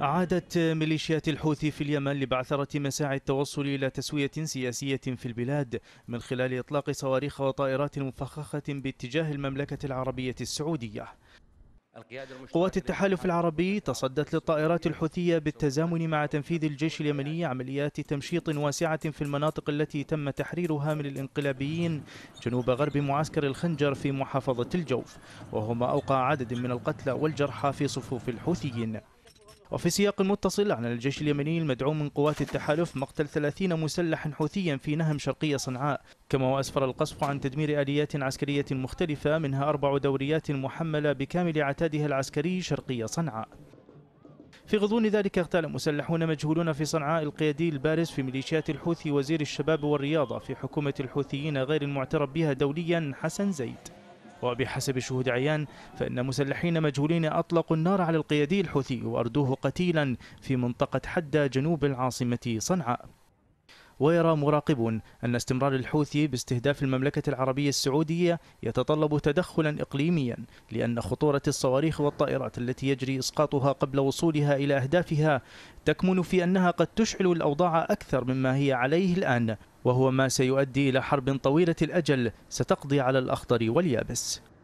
عادت ميليشيات الحوثي في اليمن لبعثرة مساعي التوصل إلى تسوية سياسية في البلاد من خلال إطلاق صواريخ وطائرات مفخخة باتجاه المملكة العربية السعودية قوات التحالف العربي تصدت للطائرات الحوثية بالتزامن مع تنفيذ الجيش اليمني عمليات تمشيط واسعة في المناطق التي تم تحريرها من الانقلابيين جنوب غرب معسكر الخنجر في محافظة الجوف وهما أوقع عدد من القتلى والجرحى في صفوف الحوثيين وفي سياق متصل أعلن الجيش اليمني المدعوم من قوات التحالف مقتل 30 مسلحا حوثيا في نهم شرقية صنعاء كما وأسفر القصف عن تدمير آليات عسكرية مختلفة منها أربع دوريات محملة بكامل عتادها العسكري شرقية صنعاء في غضون ذلك اغتال مسلحون مجهولون في صنعاء القيادي البارز في ميليشيات الحوثي وزير الشباب والرياضة في حكومة الحوثيين غير المعترف بها دوليا حسن زيد وبحسب شهود عيان فإن مسلحين مجهولين أطلقوا النار على القيادي الحوثي وأردوه قتيلا في منطقة حدة جنوب العاصمة صنعاء ويرى مراقبون أن استمرار الحوثي باستهداف المملكة العربية السعودية يتطلب تدخلا إقليميا لأن خطورة الصواريخ والطائرات التي يجري إسقاطها قبل وصولها إلى أهدافها تكمن في أنها قد تشعل الأوضاع أكثر مما هي عليه الآن وهو ما سيؤدي إلى حرب طويلة الأجل ستقضي على الأخضر واليابس